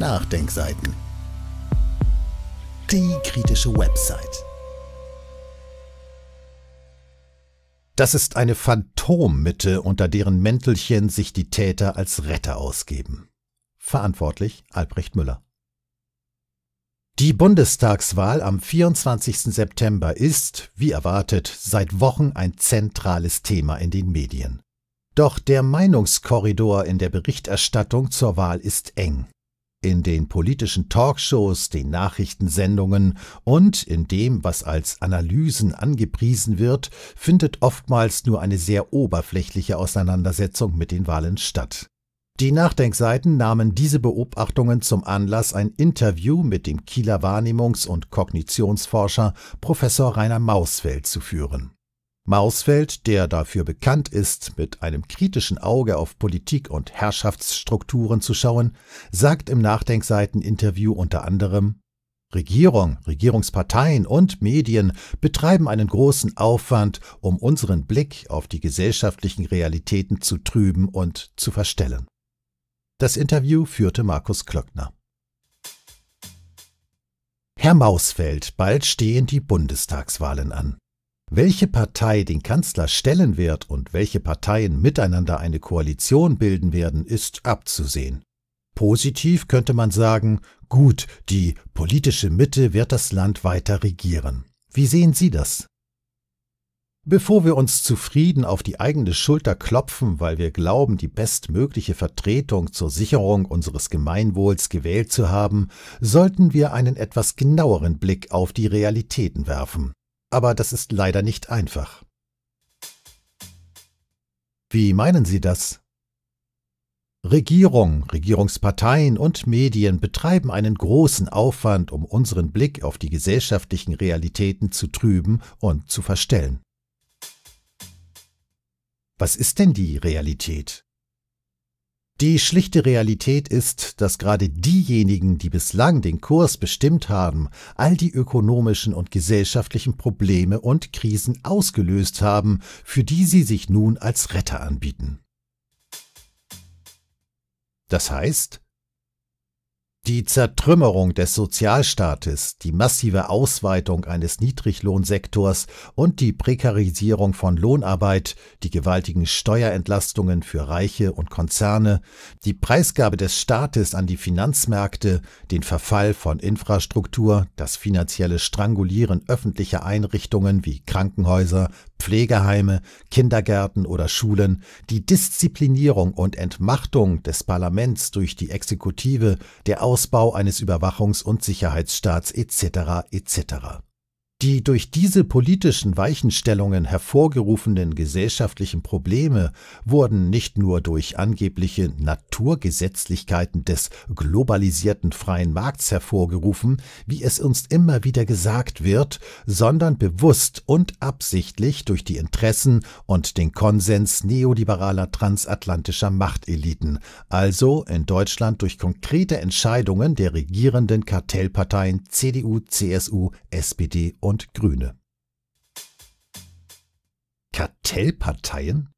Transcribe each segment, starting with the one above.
Nachdenkseiten. Die kritische Website. Das ist eine Phantommitte, unter deren Mäntelchen sich die Täter als Retter ausgeben. Verantwortlich Albrecht Müller. Die Bundestagswahl am 24. September ist, wie erwartet, seit Wochen ein zentrales Thema in den Medien. Doch der Meinungskorridor in der Berichterstattung zur Wahl ist eng in den politischen Talkshows, den Nachrichtensendungen und in dem, was als Analysen angepriesen wird, findet oftmals nur eine sehr oberflächliche Auseinandersetzung mit den Wahlen statt. Die Nachdenkseiten nahmen diese Beobachtungen zum Anlass, ein Interview mit dem Kieler Wahrnehmungs- und Kognitionsforscher Professor Rainer Mausfeld zu führen. Mausfeld, der dafür bekannt ist, mit einem kritischen Auge auf Politik und Herrschaftsstrukturen zu schauen, sagt im Nachdenkseiten-Interview unter anderem Regierung, Regierungsparteien und Medien betreiben einen großen Aufwand, um unseren Blick auf die gesellschaftlichen Realitäten zu trüben und zu verstellen. Das Interview führte Markus Klöckner. Herr Mausfeld, bald stehen die Bundestagswahlen an. Welche Partei den Kanzler stellen wird und welche Parteien miteinander eine Koalition bilden werden, ist abzusehen. Positiv könnte man sagen, gut, die politische Mitte wird das Land weiter regieren. Wie sehen Sie das? Bevor wir uns zufrieden auf die eigene Schulter klopfen, weil wir glauben, die bestmögliche Vertretung zur Sicherung unseres Gemeinwohls gewählt zu haben, sollten wir einen etwas genaueren Blick auf die Realitäten werfen aber das ist leider nicht einfach. Wie meinen Sie das? Regierung, Regierungsparteien und Medien betreiben einen großen Aufwand, um unseren Blick auf die gesellschaftlichen Realitäten zu trüben und zu verstellen. Was ist denn die Realität? Die schlichte Realität ist, dass gerade diejenigen, die bislang den Kurs bestimmt haben, all die ökonomischen und gesellschaftlichen Probleme und Krisen ausgelöst haben, für die sie sich nun als Retter anbieten. Das heißt, die Zertrümmerung des Sozialstaates, die massive Ausweitung eines Niedriglohnsektors und die Prekarisierung von Lohnarbeit, die gewaltigen Steuerentlastungen für Reiche und Konzerne, die Preisgabe des Staates an die Finanzmärkte, den Verfall von Infrastruktur, das finanzielle Strangulieren öffentlicher Einrichtungen wie Krankenhäuser, Pflegeheime, Kindergärten oder Schulen, die Disziplinierung und Entmachtung des Parlaments durch die Exekutive, der Ausbau eines Überwachungs- und Sicherheitsstaats etc. etc. Die durch diese politischen Weichenstellungen hervorgerufenen gesellschaftlichen Probleme wurden nicht nur durch angebliche Naturgesetzlichkeiten des globalisierten freien Markts hervorgerufen, wie es uns immer wieder gesagt wird, sondern bewusst und absichtlich durch die Interessen und den Konsens neoliberaler transatlantischer Machteliten, also in Deutschland durch konkrete Entscheidungen der regierenden Kartellparteien CDU, CSU, SPD und und Grüne. Kartellparteien?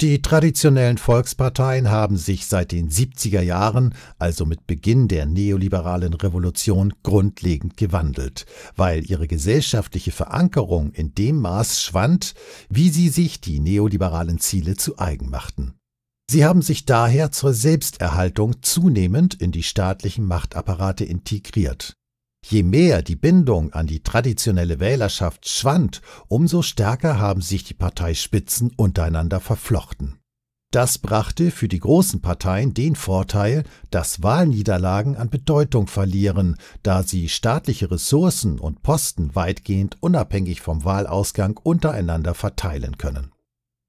Die traditionellen Volksparteien haben sich seit den 70er Jahren, also mit Beginn der neoliberalen Revolution, grundlegend gewandelt, weil ihre gesellschaftliche Verankerung in dem Maß schwand, wie sie sich die neoliberalen Ziele zu eigen machten. Sie haben sich daher zur Selbsterhaltung zunehmend in die staatlichen Machtapparate integriert, Je mehr die Bindung an die traditionelle Wählerschaft schwand, umso stärker haben sich die Parteispitzen untereinander verflochten. Das brachte für die großen Parteien den Vorteil, dass Wahlniederlagen an Bedeutung verlieren, da sie staatliche Ressourcen und Posten weitgehend unabhängig vom Wahlausgang untereinander verteilen können.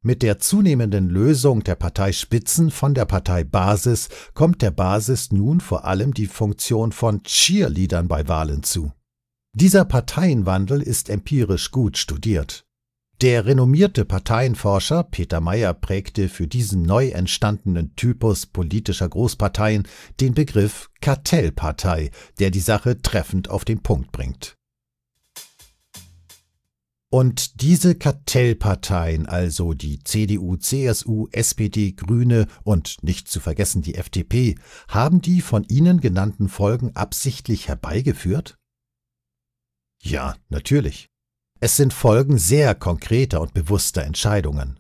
Mit der zunehmenden Lösung der Parteispitzen von der Parteibasis kommt der Basis nun vor allem die Funktion von Cheerleadern bei Wahlen zu. Dieser Parteienwandel ist empirisch gut studiert. Der renommierte Parteienforscher Peter Mayer prägte für diesen neu entstandenen Typus politischer Großparteien den Begriff Kartellpartei, der die Sache treffend auf den Punkt bringt. Und diese Kartellparteien, also die CDU, CSU, SPD, Grüne und nicht zu vergessen die FDP, haben die von Ihnen genannten Folgen absichtlich herbeigeführt? Ja, natürlich. Es sind Folgen sehr konkreter und bewusster Entscheidungen.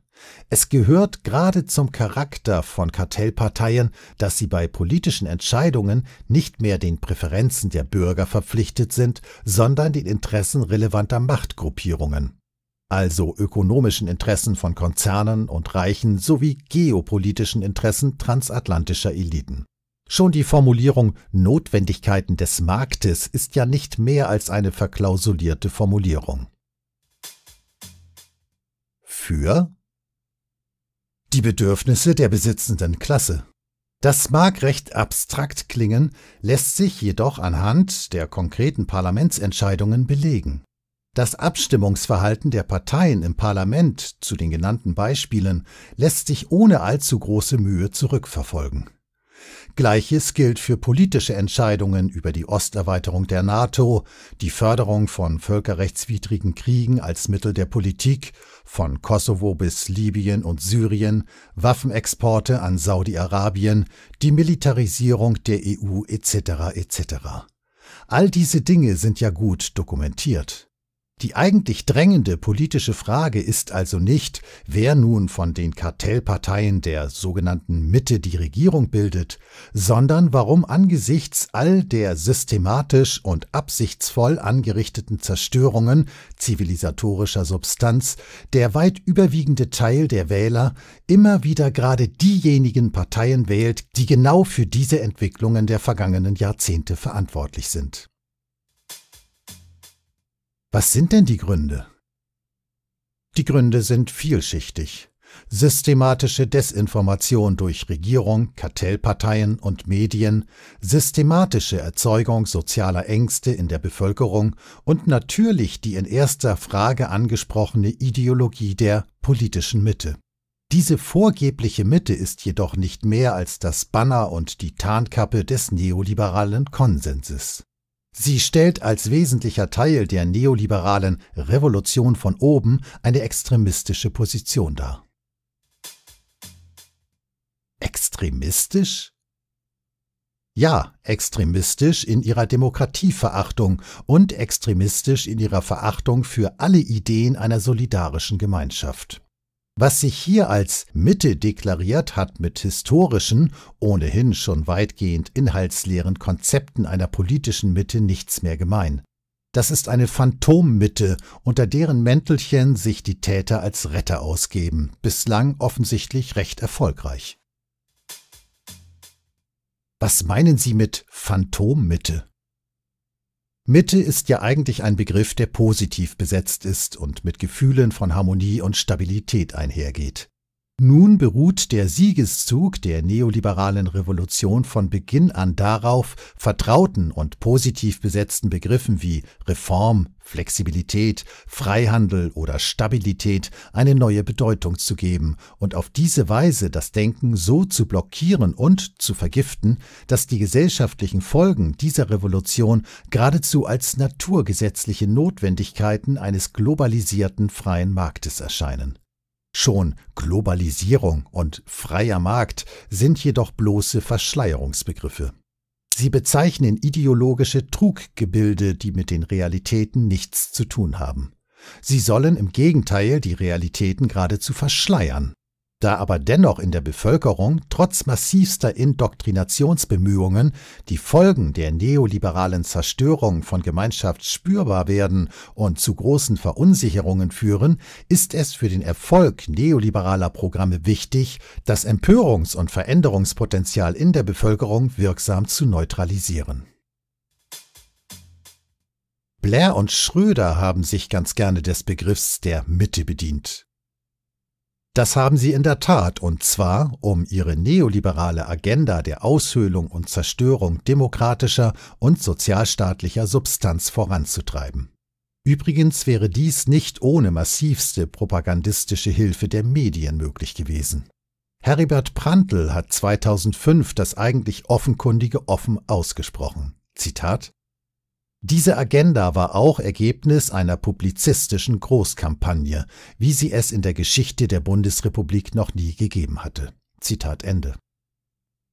Es gehört gerade zum Charakter von Kartellparteien, dass sie bei politischen Entscheidungen nicht mehr den Präferenzen der Bürger verpflichtet sind, sondern den Interessen relevanter Machtgruppierungen, also ökonomischen Interessen von Konzernen und Reichen sowie geopolitischen Interessen transatlantischer Eliten. Schon die Formulierung Notwendigkeiten des Marktes ist ja nicht mehr als eine verklausulierte Formulierung. Für die Bedürfnisse der besitzenden Klasse. Das mag recht abstrakt klingen, lässt sich jedoch anhand der konkreten Parlamentsentscheidungen belegen. Das Abstimmungsverhalten der Parteien im Parlament zu den genannten Beispielen lässt sich ohne allzu große Mühe zurückverfolgen Gleiches gilt für politische Entscheidungen über die Osterweiterung der NATO, die Förderung von völkerrechtswidrigen Kriegen als Mittel der Politik, von Kosovo bis Libyen und Syrien, Waffenexporte an Saudi-Arabien, die Militarisierung der EU etc. etc. All diese Dinge sind ja gut dokumentiert. Die eigentlich drängende politische Frage ist also nicht, wer nun von den Kartellparteien der sogenannten Mitte die Regierung bildet, sondern warum angesichts all der systematisch und absichtsvoll angerichteten Zerstörungen zivilisatorischer Substanz der weit überwiegende Teil der Wähler immer wieder gerade diejenigen Parteien wählt, die genau für diese Entwicklungen der vergangenen Jahrzehnte verantwortlich sind. Was sind denn die Gründe? Die Gründe sind vielschichtig. Systematische Desinformation durch Regierung, Kartellparteien und Medien, systematische Erzeugung sozialer Ängste in der Bevölkerung und natürlich die in erster Frage angesprochene Ideologie der politischen Mitte. Diese vorgebliche Mitte ist jedoch nicht mehr als das Banner und die Tarnkappe des neoliberalen Konsenses. Sie stellt als wesentlicher Teil der neoliberalen Revolution von oben eine extremistische Position dar. Extremistisch? Ja, extremistisch in ihrer Demokratieverachtung und extremistisch in ihrer Verachtung für alle Ideen einer solidarischen Gemeinschaft. Was sich hier als Mitte deklariert hat mit historischen, ohnehin schon weitgehend inhaltsleeren Konzepten einer politischen Mitte nichts mehr gemein. Das ist eine Phantommitte, unter deren Mäntelchen sich die Täter als Retter ausgeben, bislang offensichtlich recht erfolgreich. Was meinen Sie mit Phantommitte? Mitte ist ja eigentlich ein Begriff, der positiv besetzt ist und mit Gefühlen von Harmonie und Stabilität einhergeht. Nun beruht der Siegeszug der neoliberalen Revolution von Beginn an darauf, vertrauten und positiv besetzten Begriffen wie Reform, Flexibilität, Freihandel oder Stabilität eine neue Bedeutung zu geben und auf diese Weise das Denken so zu blockieren und zu vergiften, dass die gesellschaftlichen Folgen dieser Revolution geradezu als naturgesetzliche Notwendigkeiten eines globalisierten freien Marktes erscheinen. Schon Globalisierung und freier Markt sind jedoch bloße Verschleierungsbegriffe. Sie bezeichnen ideologische Truggebilde, die mit den Realitäten nichts zu tun haben. Sie sollen im Gegenteil die Realitäten geradezu verschleiern da aber dennoch in der Bevölkerung trotz massivster Indoktrinationsbemühungen die Folgen der neoliberalen Zerstörung von Gemeinschaft spürbar werden und zu großen Verunsicherungen führen, ist es für den Erfolg neoliberaler Programme wichtig, das Empörungs- und Veränderungspotenzial in der Bevölkerung wirksam zu neutralisieren. Blair und Schröder haben sich ganz gerne des Begriffs der Mitte bedient. Das haben sie in der Tat, und zwar, um ihre neoliberale Agenda der Aushöhlung und Zerstörung demokratischer und sozialstaatlicher Substanz voranzutreiben. Übrigens wäre dies nicht ohne massivste propagandistische Hilfe der Medien möglich gewesen. Heribert Prantl hat 2005 das eigentlich Offenkundige offen ausgesprochen. Zitat diese Agenda war auch Ergebnis einer publizistischen Großkampagne, wie sie es in der Geschichte der Bundesrepublik noch nie gegeben hatte. Zitat Ende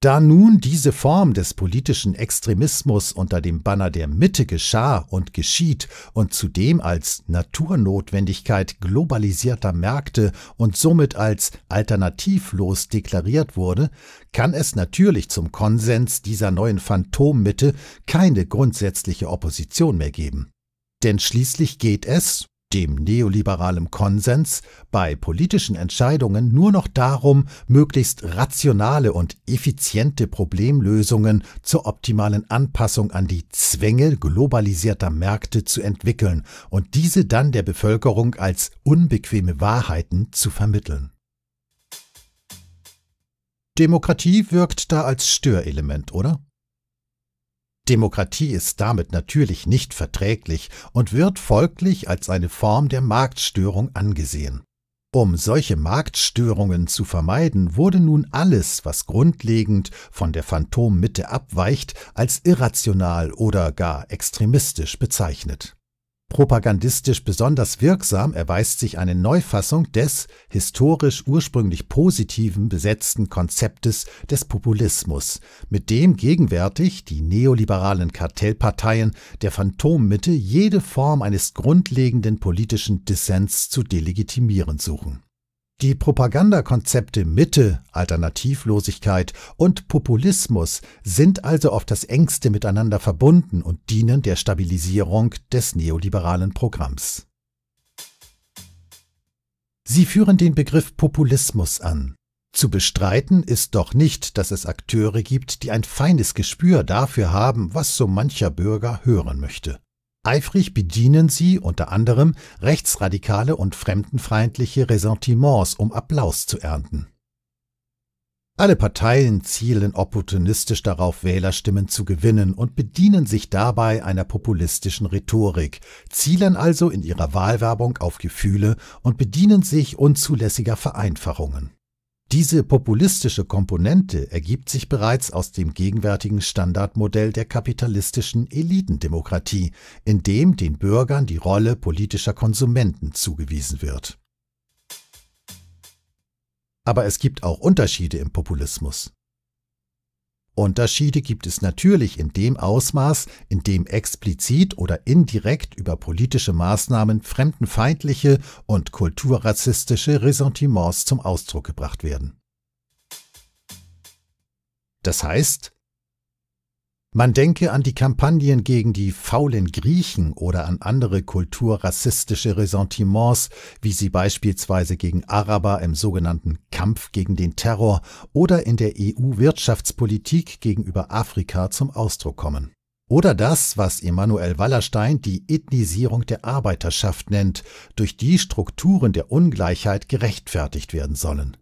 da nun diese Form des politischen Extremismus unter dem Banner der Mitte geschah und geschieht und zudem als Naturnotwendigkeit globalisierter Märkte und somit als alternativlos deklariert wurde, kann es natürlich zum Konsens dieser neuen Phantommitte keine grundsätzliche Opposition mehr geben. Denn schließlich geht es, dem neoliberalen Konsens bei politischen Entscheidungen nur noch darum, möglichst rationale und effiziente Problemlösungen zur optimalen Anpassung an die Zwänge globalisierter Märkte zu entwickeln und diese dann der Bevölkerung als unbequeme Wahrheiten zu vermitteln. Demokratie wirkt da als Störelement, oder? Demokratie ist damit natürlich nicht verträglich und wird folglich als eine Form der Marktstörung angesehen. Um solche Marktstörungen zu vermeiden, wurde nun alles, was grundlegend von der Phantommitte abweicht, als irrational oder gar extremistisch bezeichnet. Propagandistisch besonders wirksam erweist sich eine Neufassung des historisch ursprünglich positiven besetzten Konzeptes des Populismus, mit dem gegenwärtig die neoliberalen Kartellparteien der Phantommitte jede Form eines grundlegenden politischen Dissens zu delegitimieren suchen die Propagandakonzepte Mitte, Alternativlosigkeit und Populismus sind also auf das engste miteinander verbunden und dienen der Stabilisierung des neoliberalen Programms. Sie führen den Begriff Populismus an. Zu bestreiten ist doch nicht, dass es Akteure gibt, die ein feines Gespür dafür haben, was so mancher Bürger hören möchte. Eifrig bedienen sie unter anderem rechtsradikale und fremdenfeindliche Ressentiments, um Applaus zu ernten. Alle Parteien zielen opportunistisch darauf, Wählerstimmen zu gewinnen und bedienen sich dabei einer populistischen Rhetorik, zielen also in ihrer Wahlwerbung auf Gefühle und bedienen sich unzulässiger Vereinfachungen. Diese populistische Komponente ergibt sich bereits aus dem gegenwärtigen Standardmodell der kapitalistischen Elitendemokratie, in dem den Bürgern die Rolle politischer Konsumenten zugewiesen wird. Aber es gibt auch Unterschiede im Populismus. Unterschiede gibt es natürlich in dem Ausmaß, in dem explizit oder indirekt über politische Maßnahmen fremdenfeindliche und kulturrassistische Ressentiments zum Ausdruck gebracht werden. Das heißt, man denke an die Kampagnen gegen die faulen Griechen oder an andere kulturrassistische Ressentiments, wie sie beispielsweise gegen Araber im sogenannten Kampf gegen den Terror oder in der EU-Wirtschaftspolitik gegenüber Afrika zum Ausdruck kommen. Oder das, was Emanuel Wallerstein die Ethnisierung der Arbeiterschaft nennt, durch die Strukturen der Ungleichheit gerechtfertigt werden sollen.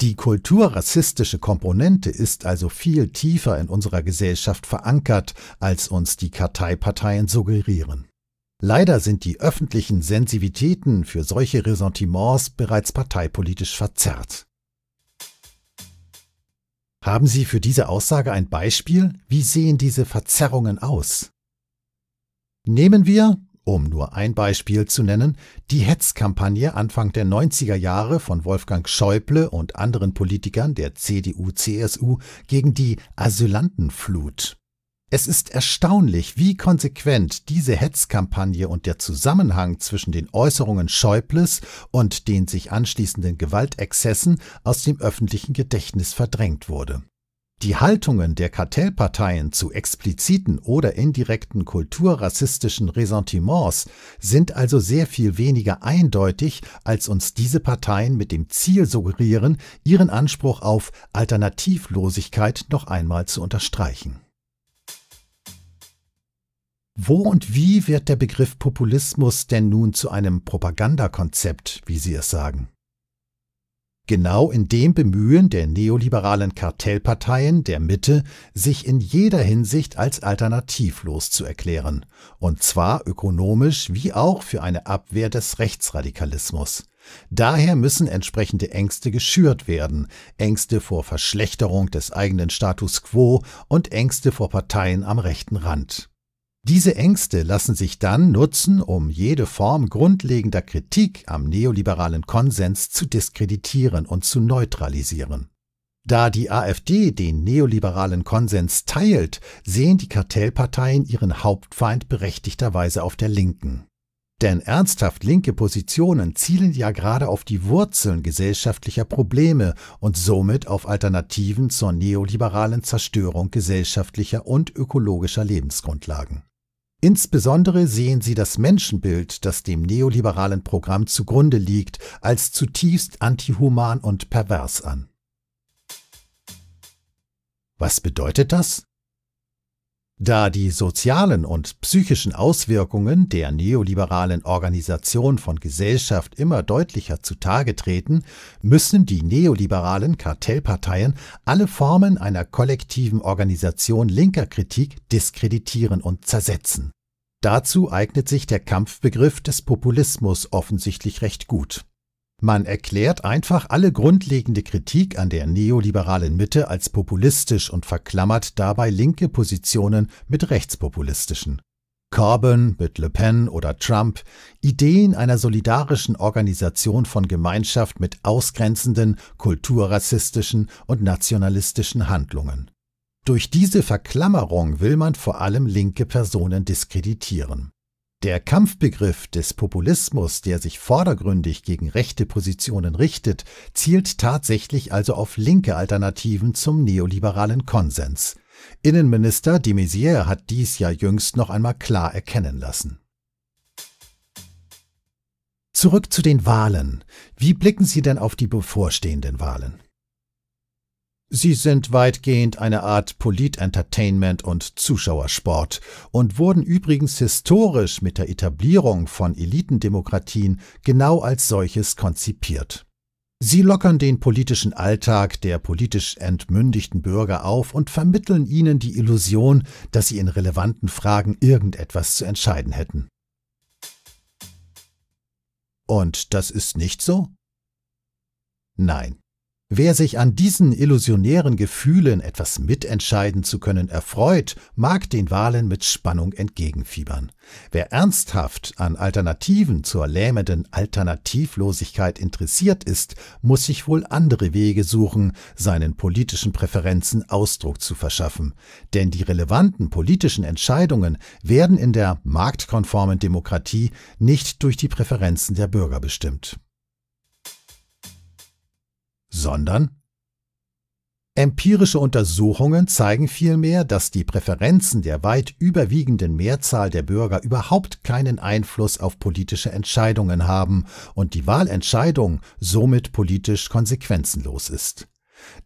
Die kulturrassistische Komponente ist also viel tiefer in unserer Gesellschaft verankert, als uns die Karteiparteien suggerieren. Leider sind die öffentlichen Sensivitäten für solche Ressentiments bereits parteipolitisch verzerrt. Haben Sie für diese Aussage ein Beispiel? Wie sehen diese Verzerrungen aus? Nehmen wir um nur ein Beispiel zu nennen, die Hetzkampagne Anfang der 90er Jahre von Wolfgang Schäuble und anderen Politikern der CDU-CSU gegen die Asylantenflut. Es ist erstaunlich, wie konsequent diese Hetzkampagne und der Zusammenhang zwischen den Äußerungen Schäubles und den sich anschließenden Gewaltexzessen aus dem öffentlichen Gedächtnis verdrängt wurde. Die Haltungen der Kartellparteien zu expliziten oder indirekten kulturrassistischen Ressentiments sind also sehr viel weniger eindeutig, als uns diese Parteien mit dem Ziel suggerieren, ihren Anspruch auf Alternativlosigkeit noch einmal zu unterstreichen. Wo und wie wird der Begriff Populismus denn nun zu einem Propagandakonzept, wie Sie es sagen? genau in dem Bemühen der neoliberalen Kartellparteien der Mitte, sich in jeder Hinsicht als alternativlos zu erklären, und zwar ökonomisch wie auch für eine Abwehr des Rechtsradikalismus. Daher müssen entsprechende Ängste geschürt werden, Ängste vor Verschlechterung des eigenen Status quo und Ängste vor Parteien am rechten Rand. Diese Ängste lassen sich dann nutzen, um jede Form grundlegender Kritik am neoliberalen Konsens zu diskreditieren und zu neutralisieren. Da die AfD den neoliberalen Konsens teilt, sehen die Kartellparteien ihren Hauptfeind berechtigterweise auf der Linken. Denn ernsthaft linke Positionen zielen ja gerade auf die Wurzeln gesellschaftlicher Probleme und somit auf Alternativen zur neoliberalen Zerstörung gesellschaftlicher und ökologischer Lebensgrundlagen. Insbesondere sehen sie das Menschenbild, das dem neoliberalen Programm zugrunde liegt, als zutiefst antihuman und pervers an. Was bedeutet das? Da die sozialen und psychischen Auswirkungen der neoliberalen Organisation von Gesellschaft immer deutlicher zutage treten, müssen die neoliberalen Kartellparteien alle Formen einer kollektiven Organisation linker Kritik diskreditieren und zersetzen. Dazu eignet sich der Kampfbegriff des Populismus offensichtlich recht gut. Man erklärt einfach alle grundlegende Kritik an der neoliberalen Mitte als populistisch und verklammert dabei linke Positionen mit rechtspopulistischen. Corbyn mit Le Pen oder Trump, Ideen einer solidarischen Organisation von Gemeinschaft mit ausgrenzenden, kulturrassistischen und nationalistischen Handlungen. Durch diese Verklammerung will man vor allem linke Personen diskreditieren. Der Kampfbegriff des Populismus, der sich vordergründig gegen rechte Positionen richtet, zielt tatsächlich also auf linke Alternativen zum neoliberalen Konsens. Innenminister de Maizière hat dies ja jüngst noch einmal klar erkennen lassen. Zurück zu den Wahlen. Wie blicken Sie denn auf die bevorstehenden Wahlen? Sie sind weitgehend eine Art Polit-Entertainment und Zuschauersport und wurden übrigens historisch mit der Etablierung von Elitendemokratien genau als solches konzipiert. Sie lockern den politischen Alltag der politisch entmündigten Bürger auf und vermitteln ihnen die Illusion, dass sie in relevanten Fragen irgendetwas zu entscheiden hätten. Und das ist nicht so? Nein. Wer sich an diesen illusionären Gefühlen, etwas mitentscheiden zu können, erfreut, mag den Wahlen mit Spannung entgegenfiebern. Wer ernsthaft an Alternativen zur lähmenden Alternativlosigkeit interessiert ist, muss sich wohl andere Wege suchen, seinen politischen Präferenzen Ausdruck zu verschaffen. Denn die relevanten politischen Entscheidungen werden in der marktkonformen Demokratie nicht durch die Präferenzen der Bürger bestimmt sondern Empirische Untersuchungen zeigen vielmehr, dass die Präferenzen der weit überwiegenden Mehrzahl der Bürger überhaupt keinen Einfluss auf politische Entscheidungen haben und die Wahlentscheidung somit politisch konsequenzenlos ist.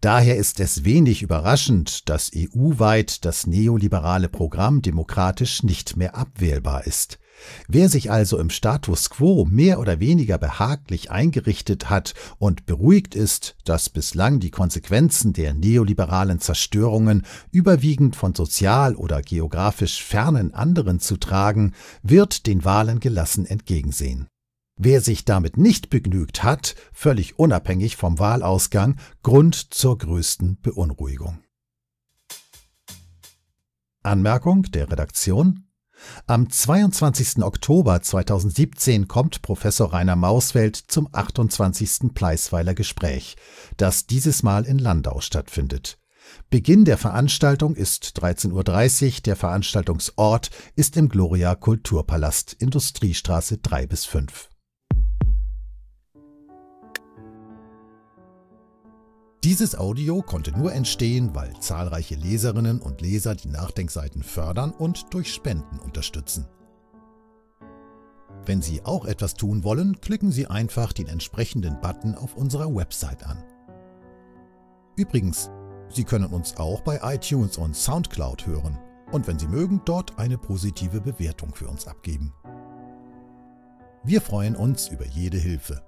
Daher ist es wenig überraschend, dass EU-weit das neoliberale Programm demokratisch nicht mehr abwählbar ist. Wer sich also im Status quo mehr oder weniger behaglich eingerichtet hat und beruhigt ist, dass bislang die Konsequenzen der neoliberalen Zerstörungen überwiegend von sozial oder geografisch fernen anderen zu tragen, wird den Wahlen gelassen entgegensehen. Wer sich damit nicht begnügt, hat, völlig unabhängig vom Wahlausgang, Grund zur größten Beunruhigung. Anmerkung der Redaktion am 22. Oktober 2017 kommt Professor Rainer Mausfeld zum 28. Pleisweiler Gespräch, das dieses Mal in Landau stattfindet. Beginn der Veranstaltung ist 13.30 Uhr, der Veranstaltungsort ist im Gloria Kulturpalast, Industriestraße 3 bis 5. Dieses Audio konnte nur entstehen, weil zahlreiche Leserinnen und Leser die Nachdenkseiten fördern und durch Spenden unterstützen. Wenn Sie auch etwas tun wollen, klicken Sie einfach den entsprechenden Button auf unserer Website an. Übrigens, Sie können uns auch bei iTunes und SoundCloud hören und wenn Sie mögen, dort eine positive Bewertung für uns abgeben. Wir freuen uns über jede Hilfe.